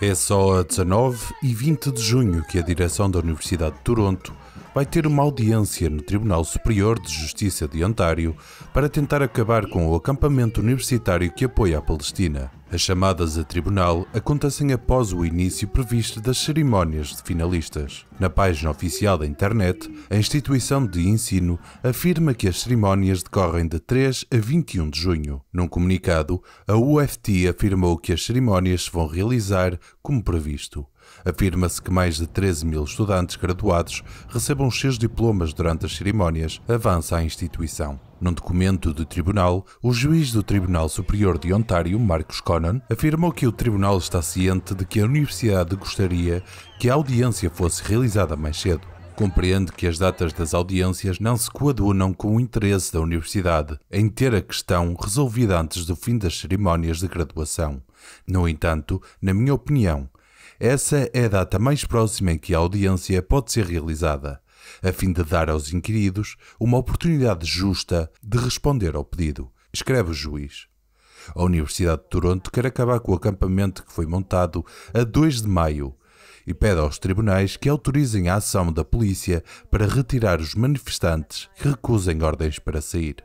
É só a 19 e 20 de junho que a direção da Universidade de Toronto vai ter uma audiência no Tribunal Superior de Justiça de Ontário para tentar acabar com o acampamento universitário que apoia a Palestina. As chamadas a tribunal acontecem após o início previsto das cerimónias de finalistas. Na página oficial da internet, a instituição de ensino afirma que as cerimónias decorrem de 3 a 21 de junho. Num comunicado, a UFT afirmou que as cerimónias se vão realizar como previsto. Afirma-se que mais de 13 mil estudantes graduados recebam os seus diplomas durante as cerimónias, avança a instituição. Num documento do Tribunal, o juiz do Tribunal Superior de Ontário, Marcos Conan, afirmou que o Tribunal está ciente de que a Universidade gostaria que a audiência fosse realizada mais cedo. Compreende que as datas das audiências não se coadunam com o interesse da Universidade em ter a questão resolvida antes do fim das cerimónias de graduação. No entanto, na minha opinião, essa é a data mais próxima em que a audiência pode ser realizada, a fim de dar aos inquiridos uma oportunidade justa de responder ao pedido, escreve o juiz. A Universidade de Toronto quer acabar com o acampamento que foi montado a 2 de maio e pede aos tribunais que autorizem a ação da polícia para retirar os manifestantes que recusem ordens para sair.